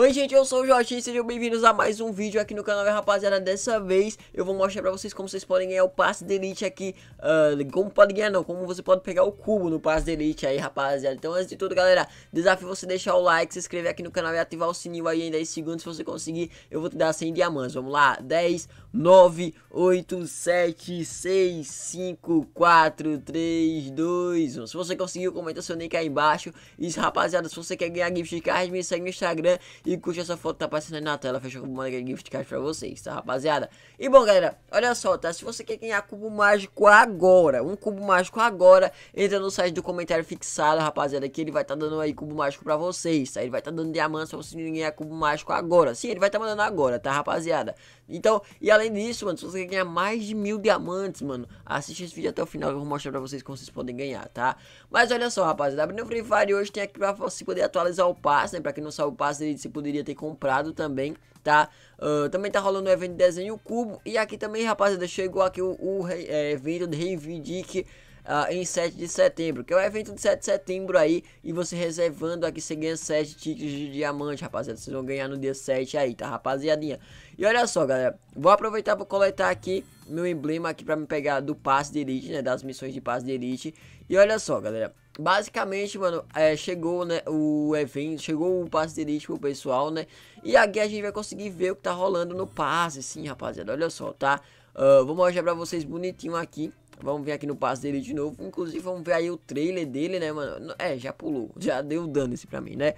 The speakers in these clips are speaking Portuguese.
Oi gente, eu sou o Jorge e sejam bem-vindos a mais um vídeo aqui no canal, e, rapaziada, dessa vez eu vou mostrar pra vocês como vocês podem ganhar o passe de elite aqui, uh, como pode ganhar não, como você pode pegar o cubo no passe de elite aí, rapaziada, então antes de tudo, galera, desafio você deixar o like, se inscrever aqui no canal e ativar o sininho aí em 10 segundos, se você conseguir, eu vou te dar 100 diamantes, vamos lá, 10, 9, 8, 7, 6, 5, 4, 3, 2, 1, se você conseguiu, comenta seu link aí embaixo, e rapaziada, se você quer ganhar gift card, me segue no Instagram e curte essa foto que tá aparecendo aí na tela. Fechou com uma gift card pra vocês, tá, rapaziada? E bom, galera, olha só, tá? Se você quer ganhar cubo mágico agora, um cubo mágico agora, entra no site do comentário fixado, rapaziada, que ele vai tá dando aí cubo mágico pra vocês, tá? Ele vai tá dando diamantes pra você ganhar cubo mágico agora. Sim, ele vai tá mandando agora, tá, rapaziada? Então, e além disso, mano, se você quer ganhar mais de mil diamantes, mano, assiste esse vídeo até o final que eu vou mostrar pra vocês como vocês podem ganhar, tá? Mas olha só, rapaziada, abrindo o Free Fire hoje tem aqui pra você poder atualizar o passe, né? Pra quem não sabe, o passe dele se poderia ter comprado também, tá? Uh, também tá rolando o um evento de desenho cubo. E aqui também, rapaziada, chegou aqui o, o é, evento de Reivindique. Uh, em 7 de setembro, que é o evento de 7 de setembro aí, e você reservando aqui, você ganha 7 tickets de diamante, rapaziada, vocês vão ganhar no dia 7 aí, tá, rapaziadinha? E olha só, galera, vou aproveitar para coletar aqui meu emblema aqui para me pegar do passe de elite, né, das missões de passe de elite, e olha só, galera, Basicamente, mano, é, chegou né, o evento, chegou o passe de elite pro pessoal, né? E aqui a gente vai conseguir ver o que tá rolando no passe, sim, rapaziada. Olha só, tá? Uh, vou mostrar pra vocês bonitinho aqui. Vamos ver aqui no passe dele de novo. Inclusive, vamos ver aí o trailer dele, né, mano? É, já pulou. Já deu dano esse pra mim, né?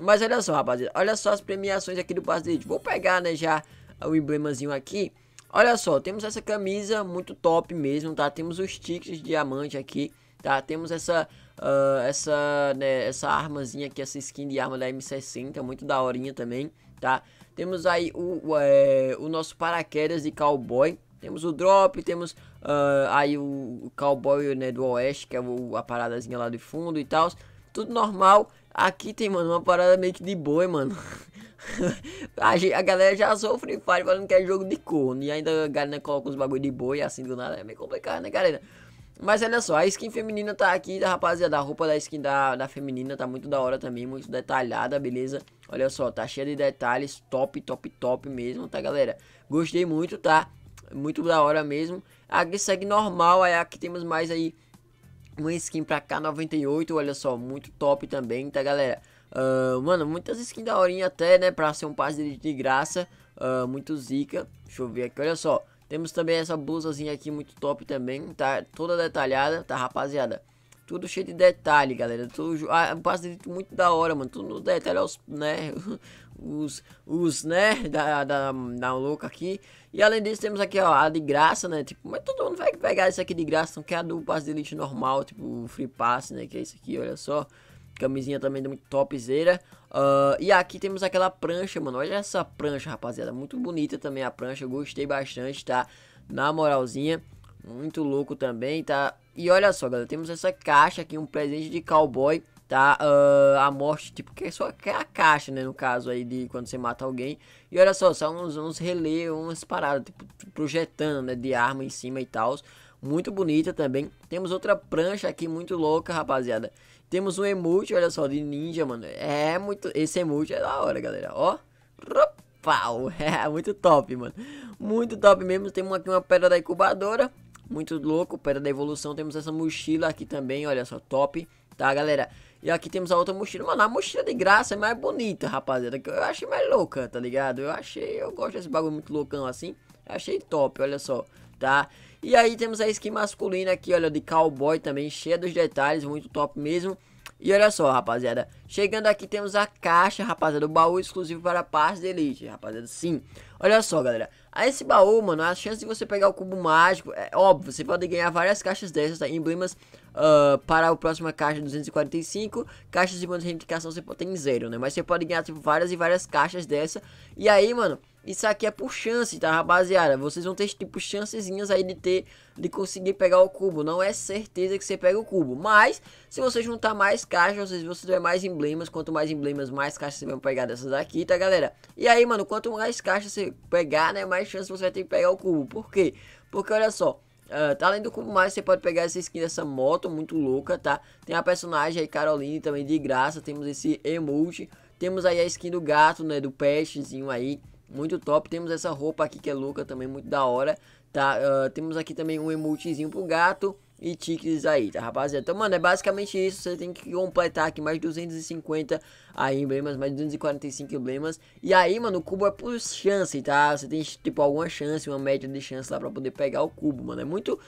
Mas olha só, rapaziada. Olha só as premiações aqui do passe dele. Vou pegar, né, já o emblemazinho aqui. Olha só, temos essa camisa muito top mesmo, tá? Temos os tickets de diamante aqui. Tá? Temos essa, uh, essa, né, essa armazinha aqui, essa skin de arma da M60, muito daorinha também, tá? Temos aí o, o, é, o nosso paraquedas de cowboy, temos o drop, temos uh, aí o cowboy né, do oeste, que é o, a paradazinha lá do fundo e tal, tudo normal. Aqui tem, mano, uma parada meio que de boi, mano. a, gente, a, galera já sofre Free Fire falando que é jogo de corno. E ainda a galera coloca os bagulho de boi assim do nada. É meio complicado, né, galera? Mas olha só, a skin feminina tá aqui, rapaziada? A roupa da skin da, da feminina tá muito da hora também, muito detalhada, beleza? Olha só, tá cheia de detalhes, top, top, top mesmo, tá, galera? Gostei muito, tá? Muito da hora mesmo. Aqui segue normal, aí é aqui temos mais aí uma skin pra K98, olha só, muito top também, tá, galera? Uh, mano, muitas skins da horinha até, né? Pra ser um passe de graça, uh, muito zica. Deixa eu ver aqui, olha só. Temos também essa blusazinha aqui muito top também, tá toda detalhada, tá rapaziada? Tudo cheio de detalhe, galera. Tudo, ah, um de muito da hora, mano. Tudo no detalhe, os, né? Os, os, né? Da, da, da louca aqui. E além disso, temos aqui, ó, a de graça, né? Tipo, mas todo mundo vai pegar isso aqui de graça. Não quer a do passe de elite normal, tipo, free pass, né? Que é isso aqui, olha só. Camisinha também muito topzera. Uh, e aqui temos aquela prancha, mano. Olha essa prancha, rapaziada. Muito bonita também a prancha. Gostei bastante, tá? Na moralzinha. Muito louco também, tá? E olha só, galera. Temos essa caixa aqui, um presente de cowboy, tá? Uh, a morte, tipo, que é só que é a caixa, né? No caso aí de quando você mata alguém. E olha só, são uns, uns umas paradas, tipo, projetando, né? De arma em cima e tal. Muito bonita também. Temos outra prancha aqui, muito louca, rapaziada. Temos um emote, olha só, de ninja, mano. É muito. Esse emote é da hora, galera. Ó. Pau. É muito top, mano. Muito top mesmo. Temos aqui uma pedra da incubadora. Muito louco. Pedra da evolução. Temos essa mochila aqui também. Olha só, top. Tá, galera? E aqui temos a outra mochila. Mano, a mochila de graça é mais bonita, rapaziada. Que eu achei mais louca, tá ligado? Eu achei. Eu gosto desse bagulho muito loucão assim. Achei top, olha só tá? E aí temos a skin masculina aqui, olha, de cowboy também, cheia dos detalhes, muito top mesmo. E olha só, rapaziada, chegando aqui temos a caixa, rapaziada, o baú exclusivo para parte de elite, rapaziada, sim. Olha só, galera, a esse baú, mano, a chance de você pegar o cubo mágico, é óbvio, você pode ganhar várias caixas dessas, tá? Emblemas uh, para a próxima caixa 245, caixas de bônus de reivindicação você tem zero, né? Mas você pode ganhar, tipo, várias e várias caixas dessa, e aí, mano... Isso aqui é por chance, tá, rapaziada? Vocês vão ter, tipo, chancezinhas aí de ter, de conseguir pegar o cubo. Não é certeza que você pega o cubo. Mas, se você juntar mais caixas, se você tiver mais emblemas, quanto mais emblemas, mais caixas você vai pegar dessas aqui, tá, galera? E aí, mano, quanto mais caixas você pegar, né, mais chance você vai ter que pegar o cubo. Por quê? Porque, olha só, Uh, tá além do Cubo mais, você pode pegar essa skin dessa moto muito louca, tá? Tem a personagem aí, Caroline, também de graça. Temos esse emote Temos aí a skin do gato, né? Do pestezinho aí. Muito top. Temos essa roupa aqui que é louca também, muito da hora. Tá, uh, temos aqui também um emotezinho pro gato e tickets aí, tá rapaziada? Então, mano, é basicamente isso, você tem que completar aqui mais 250 aí emblemas, mais 245 emblemas. E aí, mano, o cubo é por chance, tá? Você tem, tipo, alguma chance, uma média de chance lá pra poder pegar o cubo, mano. É muito,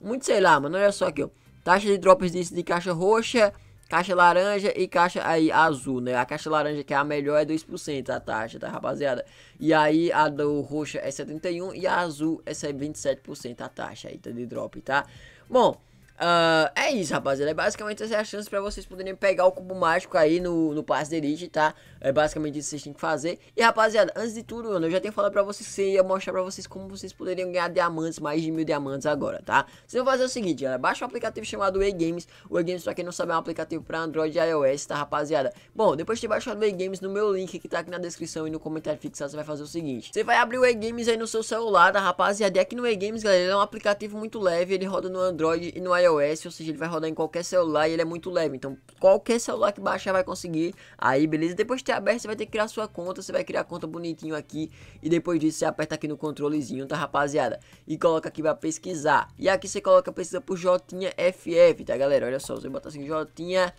muito, sei lá, mano, olha só aqui, ó. Taxa de drops de, de caixa roxa, Caixa laranja e caixa aí azul, né? A caixa laranja que é a melhor é 2% a taxa, tá, rapaziada? E aí a do roxa é 71 e a azul é 27% a taxa aí tá, de drop, tá? Bom, Uh, é isso, rapaziada. É basicamente essa é a chance pra vocês poderem pegar o cubo mágico aí no, no passe de elite, tá? É basicamente isso que vocês têm que fazer. E, rapaziada, antes de tudo, mano, eu já tenho falado pra vocês que ia mostrar pra vocês como vocês poderiam ganhar diamantes, mais de mil diamantes agora, tá? Vocês vão fazer o seguinte, galera. Baixa um aplicativo chamado E-Games. O E-Games, pra quem não sabe, é um aplicativo pra Android e iOS, tá, rapaziada? Bom, depois de ter baixado o E-Games, no meu link que tá aqui na descrição e no comentário fixado, você vai fazer o seguinte. Você vai abrir o E-Games aí no seu celular, tá, rapaziada? E aqui no E-Games, galera, ele é um aplicativo muito leve. Ele roda no Android e no iOS iOS, ou seja, ele vai rodar em qualquer celular e ele é muito leve. Então, qualquer celular que baixar vai conseguir. Aí, beleza? Depois de ter aberto, você vai ter que criar sua conta. Você vai criar a conta bonitinho aqui. E depois disso, você aperta aqui no controlezinho, tá, rapaziada? E coloca aqui pra pesquisar. E aqui você coloca pesquisa por JFF, FF, tá, galera? Olha só, você bota assim, Jotinha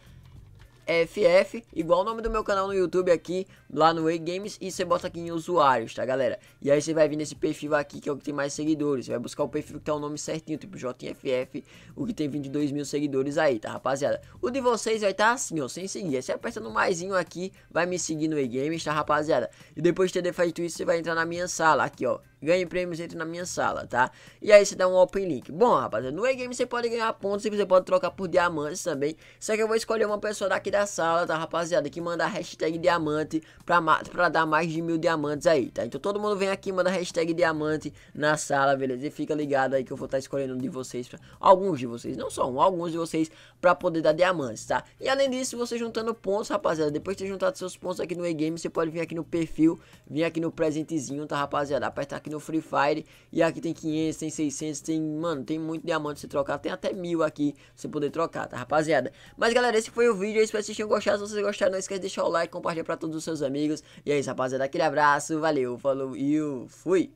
FF, igual o nome do meu canal no YouTube aqui, lá no E-Games, e você bota aqui em usuários, tá galera? E aí você vai vir nesse perfil aqui, que é o que tem mais seguidores, você vai buscar o perfil que tá o nome certinho, tipo JFF, o que tem 22 mil seguidores aí, tá rapaziada? O de vocês vai estar tá assim, ó, sem seguir, você aperta no maisinho aqui, vai me seguir no E-Games, tá rapaziada? E depois de ter feito isso, você vai entrar na minha sala, aqui ó, ganhe prêmios entre na minha sala, tá? E aí você dá um open link. Bom, rapaziada, no E-Game você pode ganhar pontos e você pode trocar por diamantes também. Só que eu vou escolher uma pessoa daqui da sala, tá, rapaziada? Que manda hashtag diamante pra, pra dar mais de mil diamantes aí, tá? Então todo mundo vem aqui manda hashtag diamante na sala, beleza? E fica ligado aí que eu vou estar tá escolhendo um de vocês, pra, alguns de vocês, não só um, alguns de vocês pra poder dar diamantes, tá? E além disso, você juntando pontos, rapaziada, depois de ter juntado seus pontos aqui no E-Game, você pode vir aqui no perfil, vir aqui no presentezinho, tá, rapaziada? Apertar aqui no Free Fire. E aqui tem 500, tem 600, tem, mano, tem muito diamante pra você trocar. Tem até mil aqui pra você poder trocar, tá, rapaziada? Mas, galera, esse foi o vídeo. Eu espero que vocês tenham gostado. Se vocês gostaram, não esquece de deixar o like, compartilhar pra todos os seus amigos. E é isso, rapaziada. Aquele abraço, valeu, falou e eu fui!